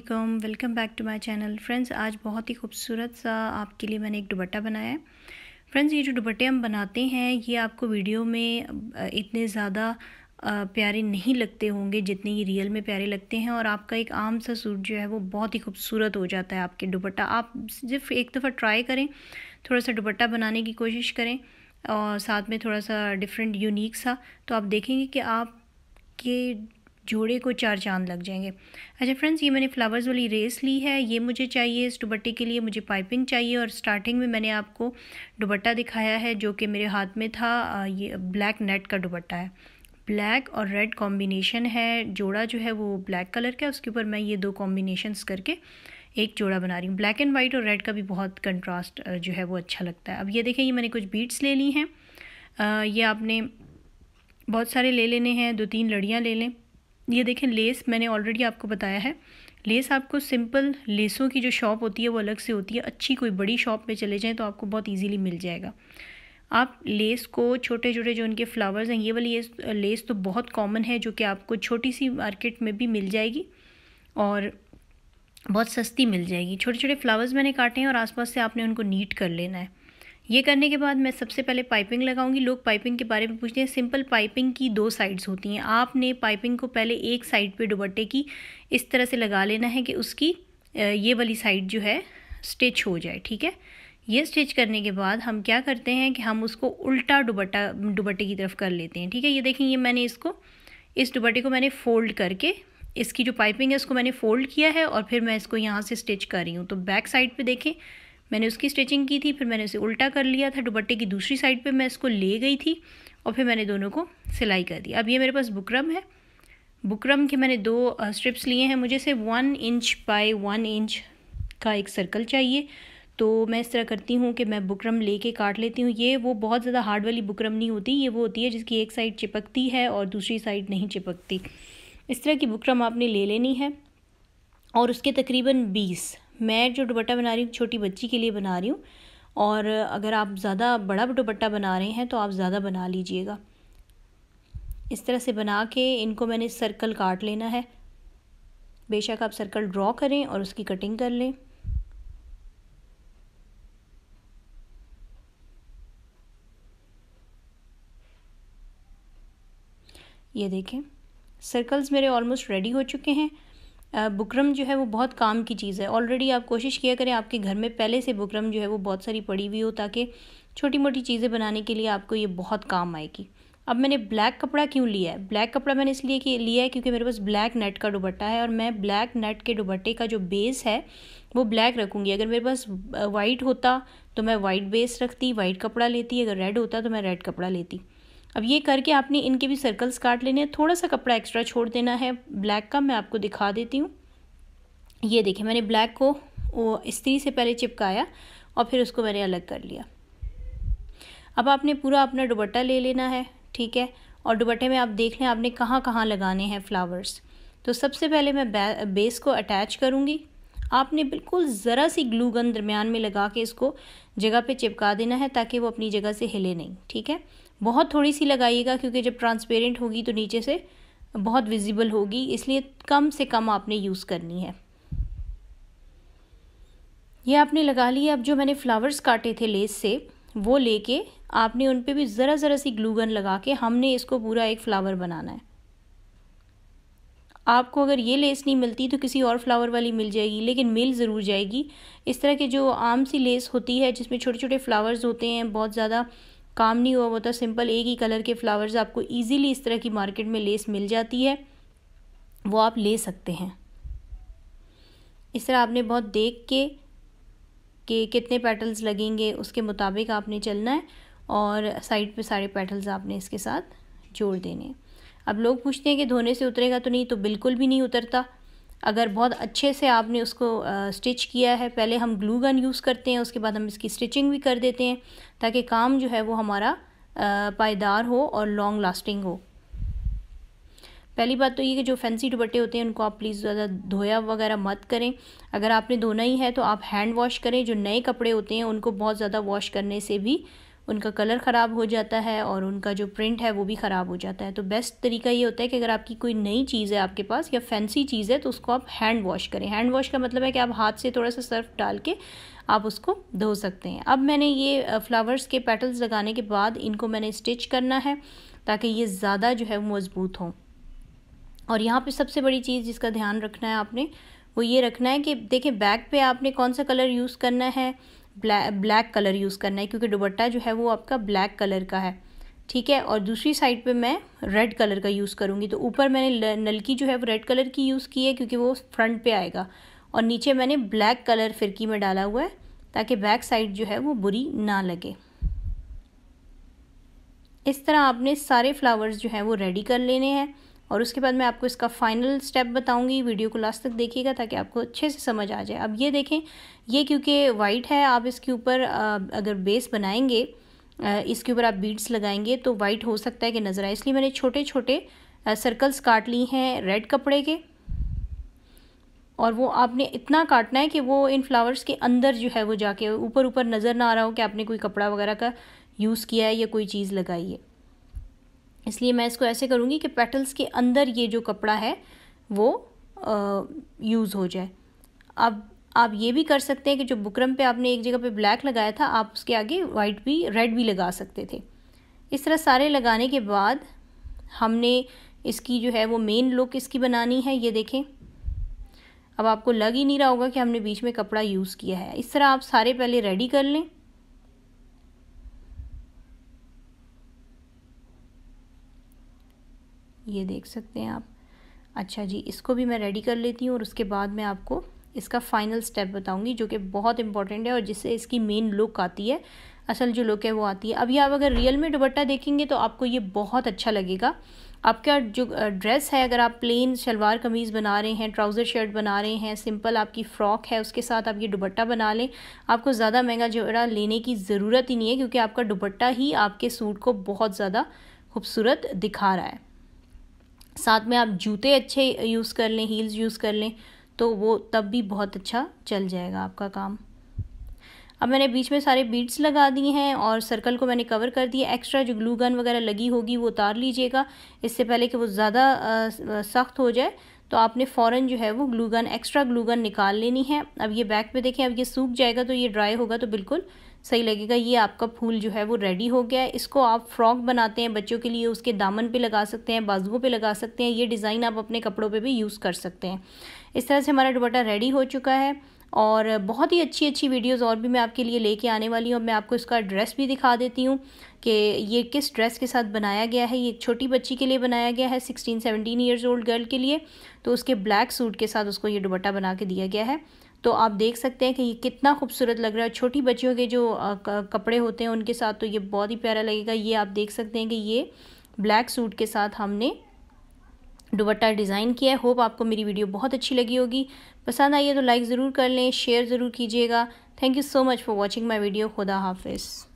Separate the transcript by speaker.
Speaker 1: अस्सलाम welcome back to my channel friends आज बहुत ही खूबसूरत सा आपके लिए मैंने एक दुबट्टा बनाया है फ्रेंड्स ये जो दुबट्टे हम बनाते हैं ये आपको वीडियो में इतने ज़्यादा प्यारे नहीं लगते होंगे जितने ये रियल में प्यारे लगते हैं और आपका एक आम सा सूट जो है वो बहुत ही खूबसूरत हो जाता है आपके दुबट्टा आप सिर्फ एक दफ़ा ट्राई करें थोड़ा सा दुबट्टा बनाने की कोशिश करें और साथ में थोड़ा सा डिफरेंट यूनिक सा तो आप देखेंगे कि आपके जोड़े को चार चांद लग जाएंगे अच्छा फ्रेंड्स ये मैंने फ्लावर्स वाली रेस ली है ये मुझे चाहिए इस दुबट्टे के लिए मुझे पाइपिंग चाहिए और स्टार्टिंग में मैंने आपको दुबट्टा दिखाया है जो कि मेरे हाथ में था ये ब्लैक नेट का दुबट्टा है ब्लैक और रेड कॉम्बिनेशन है जोड़ा जो है वो ब्लैक कलर का उसके ऊपर मैं ये दो कॉम्बिनेशन करके एक जोड़ा बना रही हूँ ब्लैक एंड वाइट और रेड का भी बहुत कंट्रास्ट जो है वो अच्छा लगता है अब ये देखें ये मैंने कुछ बीट्स ले ली हैं ये आपने बहुत सारे ले लेने हैं दो तीन लड़ियाँ ले लें ये देखें लेस मैंने ऑलरेडी आपको बताया है लेस आपको सिंपल लेसों की जो शॉप होती है वो अलग से होती है अच्छी कोई बड़ी शॉप में चले जाएँ तो आपको बहुत ईजीली मिल जाएगा आप लेस को छोटे छोटे जो उनके फ्लावर्स हैं ये वाली लेस तो बहुत कॉमन है जो कि आपको छोटी सी मार्केट में भी मिल जाएगी और बहुत सस्ती मिल जाएगी छोटे छोटे फ्लावर्स मैंने काटे हैं और आसपास से आपने उनको नीट कर लेना है ये करने के बाद मैं सबसे पहले पाइपिंग लगाऊंगी लोग पाइपिंग के बारे में पूछते हैं सिंपल पाइपिंग की दो साइड्स होती हैं आपने पाइपिंग को पहले एक साइड पे दुपट्टे की इस तरह से लगा लेना है कि उसकी ये वाली साइड जो है स्टिच हो जाए ठीक है ये स्टिच करने के बाद हम क्या करते हैं कि हम उसको उल्टा दुपट्टा दुपट्टे की तरफ कर लेते हैं ठीक है ये देखें ये मैंने इसको इस दुपट्टे को मैंने फ़ोल्ड करके इसकी जो पाइपिंग है उसको मैंने फ़ोल्ड किया है और फिर मैं इसको यहाँ से स्टिच कर रही हूँ तो बैक साइड पर देखें मैंने उसकी स्टिचिंग की थी फिर मैंने उसे उल्टा कर लिया था दुपट्टे की दूसरी साइड पे मैं इसको ले गई थी और फिर मैंने दोनों को सिलाई कर दिया अब ये मेरे पास बुकरम है बुकरम के मैंने दो स्ट्रिप्स लिए हैं मुझे सिर्फ one inch by one inch का एक सर्कल चाहिए तो मैं इस तरह करती हूँ कि मैं बुकरम लेके काट लेती हूँ ये वो बहुत ज़्यादा हार्ड वाली बुकरम नहीं होती ये वो होती है जिसकी एक साइड चिपकती है और दूसरी साइड नहीं चिपकती इस तरह की बुकरम आपने ले लेनी है और उसके तकरीबन बीस मैं जो दुपट्टा बना रही हूँ छोटी बच्ची के लिए बना रही हूँ और अगर आप ज़्यादा बड़ा दुपट्टा बना रहे हैं तो आप ज़्यादा बना लीजिएगा इस तरह से बना के इनको मैंने सर्कल काट लेना है बेशक आप सर्कल ड्रॉ करें और उसकी कटिंग कर लें ये देखें सर्कल्स मेरे ऑलमोस्ट रेडी हो चुके हैं बुकरम जो है वो बहुत काम की चीज़ है ऑलरेडी आप कोशिश किया करें आपके घर में पहले से बुकरम जो है वो बहुत सारी पड़ी हुई हो ताकि छोटी मोटी चीज़ें बनाने के लिए आपको ये बहुत काम आएगी अब मैंने ब्लैक कपड़ा क्यों लिया है ब्लैक कपड़ा मैंने इसलिए कि लिया है क्योंकि मेरे पास ब्लैक नेट का दुबट्टा है और मैं ब्लैक नेट के दुबट्टे का जो बेस है वो ब्लैक रखूँगी अगर मेरे पास वाइट होता तो मैं वाइट बेस रखती वाइट कपड़ा लेती अगर रेड होता तो मैं रेड कपड़ा लेती अब ये करके आपने इनके भी सर्कल्स काट लेने हैं थोड़ा सा कपड़ा एक्स्ट्रा छोड़ देना है ब्लैक का मैं आपको दिखा देती हूँ ये देखिए मैंने ब्लैक को इस्त्री से पहले चिपकाया और फिर उसको मैंने अलग कर लिया अब आपने पूरा अपना दुबट्टा ले लेना है ठीक है और दुबट्टे में आप देख लें आपने कहाँ कहाँ लगाने हैं फ्लावर्स तो सबसे पहले मैं बेस को अटैच करूँगी आपने बिल्कुल ज़रा सी ग्लू गन दरमियान में लगा के इसको जगह पे चिपका देना है ताकि वो अपनी जगह से हिले नहीं ठीक है बहुत थोड़ी सी लगाइएगा क्योंकि जब ट्रांसपेरेंट होगी तो नीचे से बहुत विजिबल होगी इसलिए कम से कम आपने यूज़ करनी है ये आपने लगा लिया अब जो मैंने फ्लावर्स काटे थे लेस से वो लेके आपने उन पर भी ज़रा ज़रा सी ग्लूगन लगा के हमने इसको पूरा एक फ़्लावर बनाना है आपको अगर ये लेस नहीं मिलती तो किसी और फ्लावर वाली मिल जाएगी लेकिन मिल ज़रूर जाएगी इस तरह के जो आम सी लेस होती है जिसमें छोटे छोटे फ्लावर्स होते हैं बहुत ज़्यादा काम नहीं हुआ होता तो सिंपल एक ही कलर के फ्लावर्स आपको ईजिली इस तरह की मार्केट में लेस मिल जाती है वो आप ले सकते हैं इस तरह आपने बहुत देख के कि कितने पेटल्स लगेंगे उसके मुताबिक आपने चलना है और साइड पे सारे पेटल्स आपने इसके साथ जोड़ देने अब लोग पूछते हैं कि धोने से उतरेगा तो नहीं तो बिल्कुल भी नहीं उतरता अगर बहुत अच्छे से आपने उसको स्टिच किया है पहले हम ग्लू गन यूज़ करते हैं उसके बाद हम इसकी स्टिचिंग भी कर देते हैं ताकि काम जो है वो हमारा पायदार हो और लॉन्ग लास्टिंग हो पहली बात तो ये कि जो फैंसी दुपट्टे होते हैं उनको आप प्लीज़ ज़्यादा धोया वगैरह मत करें अगर आपने धोना ही है तो आप हैंड वॉश करें जो नए कपड़े होते हैं उनको बहुत ज़्यादा वॉश करने से भी उनका कलर ख़राब हो जाता है और उनका जो प्रिंट है वो भी ख़राब हो जाता है तो बेस्ट तरीका ये होता है कि अगर आपकी कोई नई चीज़ है आपके पास या फैंसी चीज़ है तो उसको आप हैंड वॉश करें हैंड वॉश का मतलब है कि आप हाथ से थोड़ा सा सर्फ डाल के आप उसको धो सकते हैं अब मैंने ये फ्लावर्स के पेटल्स लगाने के बाद इनको मैंने स्टिच करना है ताकि ये ज़्यादा जो है मज़बूत हों और यहाँ पर सबसे बड़ी चीज़ जिसका ध्यान रखना है आपने वो ये रखना है कि देखें बैक पे आपने कौन सा कलर यूज़ करना है ब्लैक ब्लैक कलर यूज़ करना है क्योंकि दुबट्टा जो है वो आपका ब्लैक कलर का है ठीक है और दूसरी साइड पे मैं रेड कलर का यूज़ करूँगी तो ऊपर मैंने नलकी जो है वो रेड कलर की यूज़ की है क्योंकि वो फ्रंट पे आएगा और नीचे मैंने ब्लैक कलर फिरकी में डाला हुआ है ताकि बैक साइड जो है वो बुरी ना लगे इस तरह आपने सारे फ्लावर्स जो हैं वो रेडी कर लेने हैं और उसके बाद मैं आपको इसका फाइनल स्टेप बताऊंगी वीडियो को लास्ट तक देखिएगा ताकि आपको अच्छे से समझ आ जाए अब ये देखें ये क्योंकि वाइट है आप इसके ऊपर अगर बेस बनाएंगे इसके ऊपर आप बीड्स लगाएंगे तो वाइट हो सकता है कि नज़र आए इसलिए मैंने छोटे छोटे सर्कल्स काट ली हैं रेड कपड़े के और वो आपने इतना काटना है कि वो इन फ्लावर्स के अंदर जो है वो जाके ऊपर ऊपर नज़र ना आ रहा हो कि आपने कोई कपड़ा वगैरह का यूज़ किया है या कोई चीज़ लगाई है इसलिए मैं इसको ऐसे करूँगी कि पेटल्स के अंदर ये जो कपड़ा है वो यूज़ हो जाए अब आप ये भी कर सकते हैं कि जो बुकरम पे आपने एक जगह पे ब्लैक लगाया था आप उसके आगे वाइट भी रेड भी लगा सकते थे इस तरह सारे लगाने के बाद हमने इसकी जो है वो मेन लुक इसकी बनानी है ये देखें अब आपको लग ही नहीं रहा होगा कि हमने बीच में कपड़ा यूज़ किया है इस तरह आप सारे पहले रेडी कर लें ये देख सकते हैं आप अच्छा जी इसको भी मैं रेडी कर लेती हूँ और उसके बाद मैं आपको इसका फाइनल स्टेप बताऊँगी जो कि बहुत इंपॉर्टेंट है और जिससे इसकी मेन लुक आती है असल जो लुक है वो आती है अभी आप अगर रियल में दुबट्टा देखेंगे तो आपको ये बहुत अच्छा लगेगा आपका जो ड्रेस है अगर आप प्लेन शलवार कमीज़ बना रहे हैं ट्राउज़र शर्ट बना रहे हैं सिंपल आपकी फ़्रॉक है उसके साथ आप ये दुबट्टा बना लें आपको ज़्यादा महंगा जोड़ा लेने की ज़रूरत ही नहीं है क्योंकि आपका दुबट्टा ही आपके सूट को बहुत ज़्यादा खूबसूरत दिखा रहा है साथ में आप जूते अच्छे यूज़ कर लें हील्स यूज़ कर लें तो वो तब भी बहुत अच्छा चल जाएगा आपका काम अब मैंने बीच में सारे बीड्स लगा दिए हैं और सर्कल को मैंने कवर कर दिया एक्स्ट्रा जो ग्लू गन वगैरह लगी होगी वो उतार लीजिएगा इससे पहले कि वो ज़्यादा सख्त हो जाए तो आपने फ़ौरन जो है वो ग्लूगन एक्स्ट्रा ग्लूगन निकाल लेनी है अब ये बैक पे देखें अब ये सूख जाएगा तो ये ड्राई होगा तो बिल्कुल सही लगेगा ये आपका फूल जो है वो रेडी हो गया है इसको आप फ्रॉक बनाते हैं बच्चों के लिए उसके दामन पे लगा सकते हैं बाजुओं पे लगा सकते हैं ये डिज़ाइन आप अपने कपड़ों पे भी यूज़ कर सकते हैं इस तरह से हमारा दुपट्टा रेडी हो चुका है और बहुत ही अच्छी अच्छी वीडियोस और भी मैं आपके लिए लेके आने वाली हूँ मैं आपको इसका ड्रेस भी दिखा देती हूँ कि ये किस ड्रेस के साथ बनाया गया है ये एक छोटी बच्ची के लिए बनाया गया है sixteen seventeen years old girl के लिए तो उसके ब्लैक सूट के साथ उसको ये दुबट्टा बना के दिया गया है तो आप देख सकते हैं कि ये कितना खूबसूरत लग रहा है छोटी बच्चियों के जो कपड़े होते हैं उनके साथ तो ये बहुत ही प्यारा लगेगा ये आप देख सकते हैं कि ये ब्लैक सूट के साथ हमने दुबट्टा डिज़ाइन किया है होप आपको मेरी वीडियो बहुत अच्छी लगी होगी पसंद आई है तो लाइक ज़रूर कर लें शेयर ज़रूर कीजिएगा thank you so much for watching my video खुदा हाफिज़